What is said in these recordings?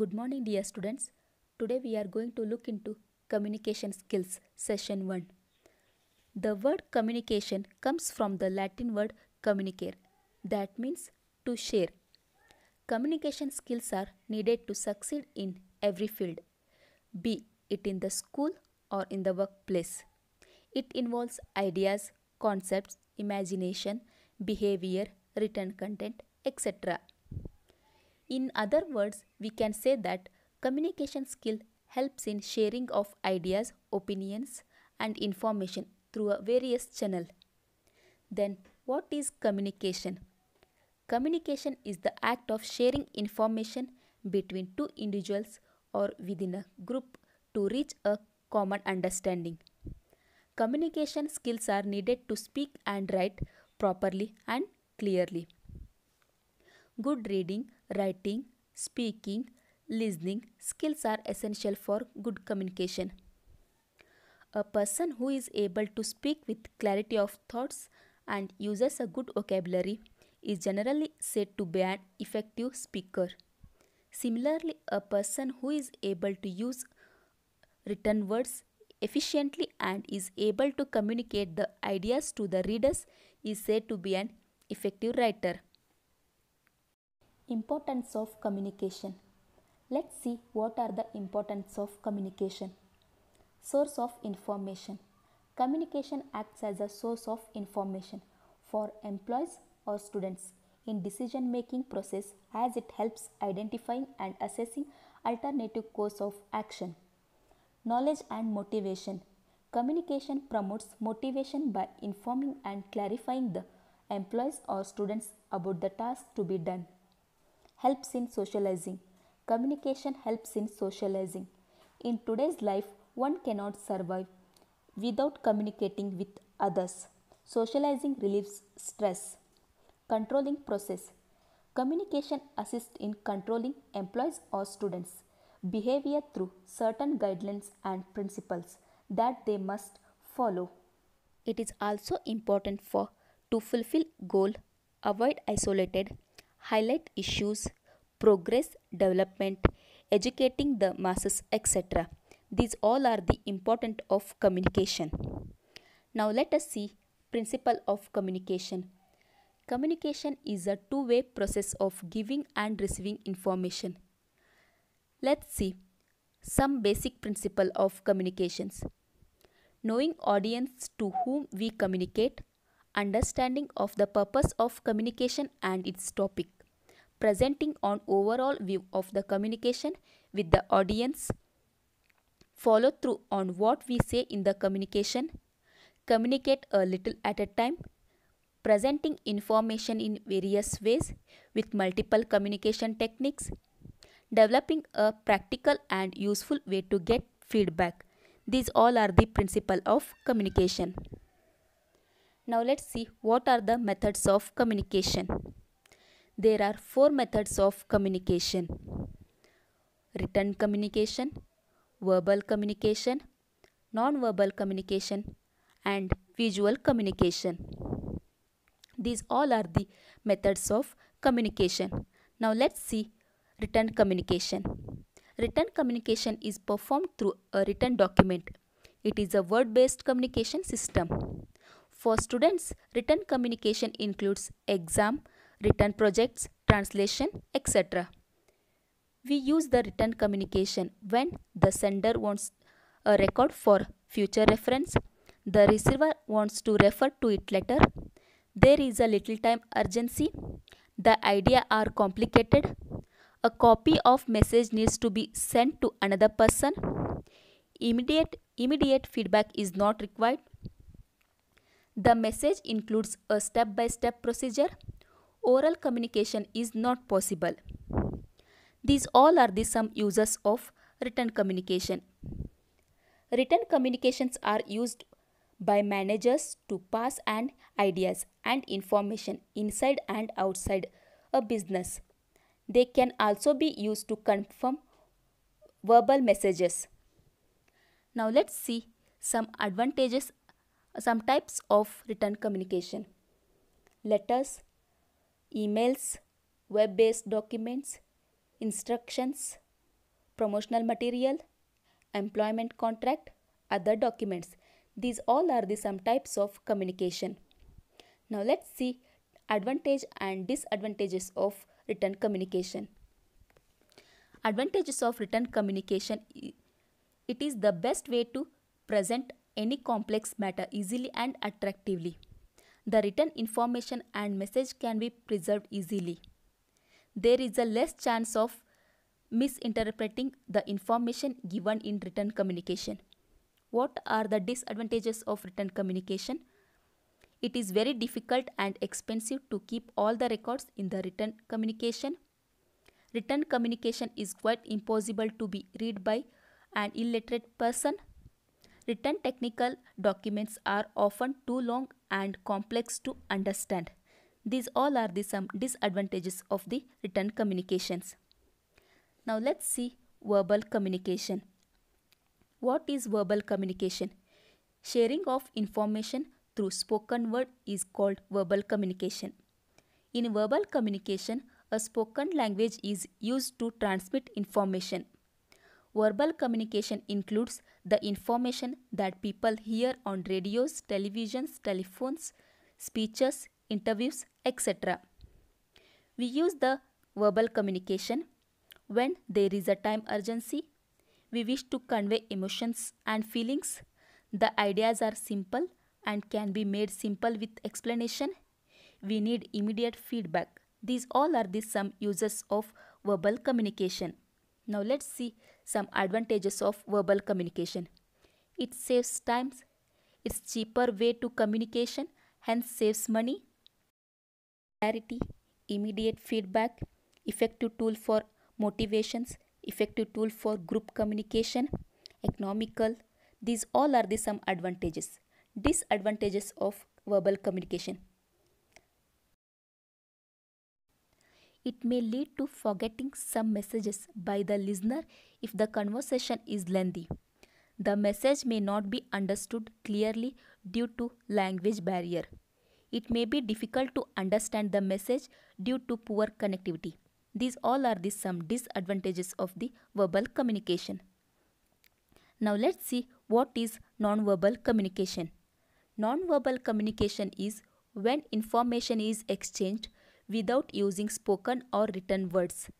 Good morning dear students. Today we are going to look into communication skills session 1. The word communication comes from the Latin word communicare that means to share. Communication skills are needed to succeed in every field be it in the school or in the workplace. It involves ideas, concepts, imagination, behavior, written content, etc. In other words, we can say that communication skill helps in sharing of ideas, opinions and information through a various channel. Then what is communication? Communication is the act of sharing information between two individuals or within a group to reach a common understanding. Communication skills are needed to speak and write properly and clearly. Good reading, writing, speaking, listening skills are essential for good communication. A person who is able to speak with clarity of thoughts and uses a good vocabulary is generally said to be an effective speaker. Similarly, a person who is able to use written words efficiently and is able to communicate the ideas to the readers is said to be an effective writer. Importance of communication. Let's see what are the importance of communication. Source of information. Communication acts as a source of information for employees or students in decision making process as it helps identifying and assessing alternative course of action. Knowledge and motivation. Communication promotes motivation by informing and clarifying the employees or students about the task to be done helps in socializing. Communication helps in socializing. In today's life, one cannot survive without communicating with others. Socializing relieves stress. Controlling process. Communication assists in controlling employees or students' behavior through certain guidelines and principles that they must follow. It is also important for to fulfill goal, avoid isolated highlight issues, progress, development, educating the masses, etc. These all are the important of communication. Now let us see principle of communication. Communication is a two-way process of giving and receiving information. Let's see some basic principle of communications. Knowing audience to whom we communicate, understanding of the purpose of communication and its topic presenting on overall view of the communication with the audience, follow through on what we say in the communication, communicate a little at a time, presenting information in various ways with multiple communication techniques, developing a practical and useful way to get feedback. These all are the principle of communication. Now let's see what are the methods of communication there are four methods of communication written communication, verbal communication, non-verbal communication and visual communication. These all are the methods of communication. Now let's see written communication. Written communication is performed through a written document. It is a word-based communication system. For students, written communication includes exam, written projects, translation, etc. We use the written communication when the sender wants a record for future reference, the receiver wants to refer to it later, there is a little time urgency, the idea are complicated, a copy of message needs to be sent to another person, immediate, immediate feedback is not required, the message includes a step-by-step -step procedure oral communication is not possible. These all are the some uses of written communication. Written communications are used by managers to pass and ideas and information inside and outside a business. They can also be used to confirm verbal messages. Now let's see some advantages, some types of written communication. Letters, emails, web-based documents, instructions, promotional material, employment contract, other documents. These all are the some types of communication. Now let's see advantage and disadvantages of written communication. Advantages of written communication. It is the best way to present any complex matter easily and attractively. The written information and message can be preserved easily. There is a less chance of misinterpreting the information given in written communication. What are the disadvantages of written communication? It is very difficult and expensive to keep all the records in the written communication. Written communication is quite impossible to be read by an illiterate person. Written technical documents are often too long and complex to understand. These all are the some disadvantages of the written communications. Now let's see verbal communication. What is verbal communication? Sharing of information through spoken word is called verbal communication. In verbal communication, a spoken language is used to transmit information Verbal communication includes the information that people hear on radios, televisions, telephones, speeches, interviews, etc. We use the verbal communication when there is a time urgency. We wish to convey emotions and feelings. The ideas are simple and can be made simple with explanation. We need immediate feedback. These all are the some uses of verbal communication. Now let's see some advantages of verbal communication. It saves time, it's cheaper way to communication, hence saves money. Clarity, immediate feedback, effective tool for motivations, effective tool for group communication, economical. These all are the some advantages. Disadvantages of verbal communication. It may lead to forgetting some messages by the listener if the conversation is lengthy. The message may not be understood clearly due to language barrier. It may be difficult to understand the message due to poor connectivity. These all are the some disadvantages of the verbal communication. Now let's see what is nonverbal communication. Nonverbal communication is when information is exchanged without using spoken or written words.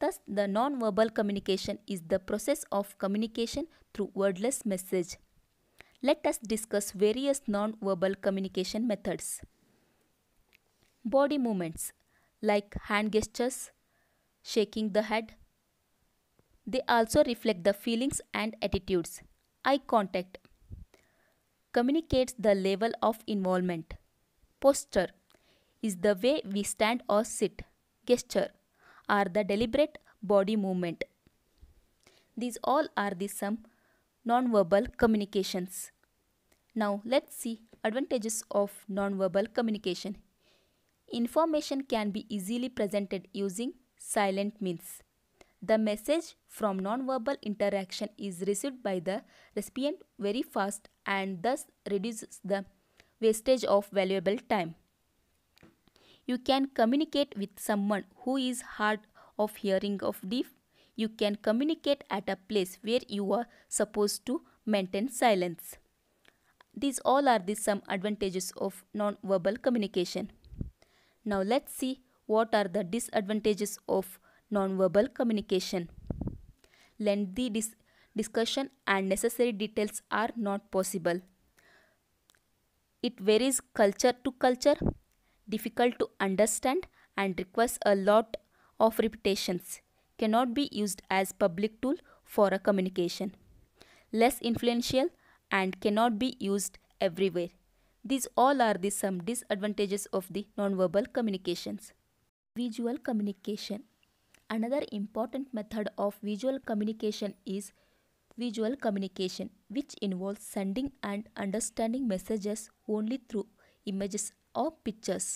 Thus, the non-verbal communication is the process of communication through wordless message. Let us discuss various non-verbal communication methods. Body movements like hand gestures, shaking the head. They also reflect the feelings and attitudes. Eye contact communicates the level of involvement. Posture is the way we stand or sit, gesture, or the deliberate body movement. These all are the some nonverbal communications. Now let's see advantages of nonverbal communication. Information can be easily presented using silent means. The message from nonverbal interaction is received by the recipient very fast and thus reduces the wastage of valuable time. You can communicate with someone who is hard of hearing of deaf. You can communicate at a place where you are supposed to maintain silence. These all are the some advantages of non-verbal communication. Now let's see what are the disadvantages of non-verbal communication. Lengthy dis discussion and necessary details are not possible. It varies culture to culture difficult to understand and requires a lot of repetitions, cannot be used as public tool for a communication, less influential and cannot be used everywhere. These all are the some disadvantages of the nonverbal communications. Visual communication. Another important method of visual communication is visual communication, which involves sending and understanding messages only through images or pictures.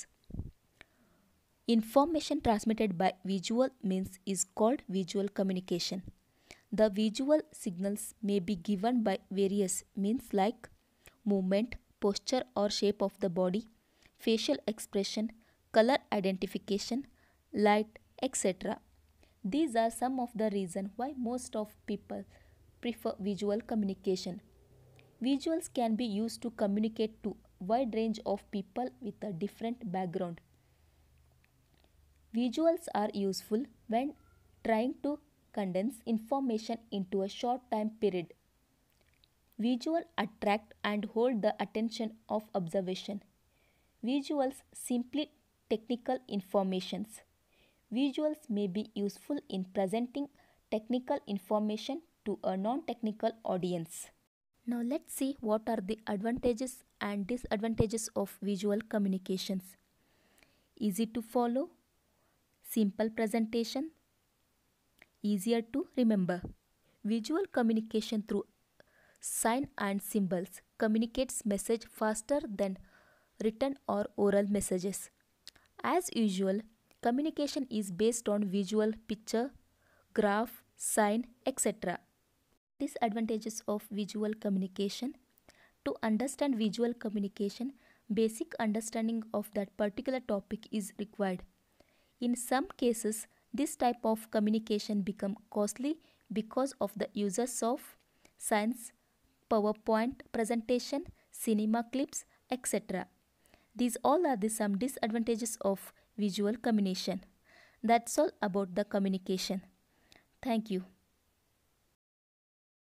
Information transmitted by visual means is called visual communication. The visual signals may be given by various means like movement, posture or shape of the body, facial expression, color identification, light, etc. These are some of the reasons why most of people prefer visual communication. Visuals can be used to communicate to wide range of people with a different background. Visuals are useful when trying to condense information into a short time period. Visuals attract and hold the attention of observation. Visuals simply technical informations. Visuals may be useful in presenting technical information to a non-technical audience. Now let's see what are the advantages and disadvantages of visual communications. Easy to follow, simple presentation, easier to remember. Visual communication through sign and symbols communicates message faster than written or oral messages. As usual, communication is based on visual picture, graph, sign, etc. Disadvantages of visual communication to understand visual communication, basic understanding of that particular topic is required. In some cases, this type of communication become costly because of the uses of science, PowerPoint presentation, cinema clips, etc. These all are the some disadvantages of visual communication. That's all about the communication. Thank you.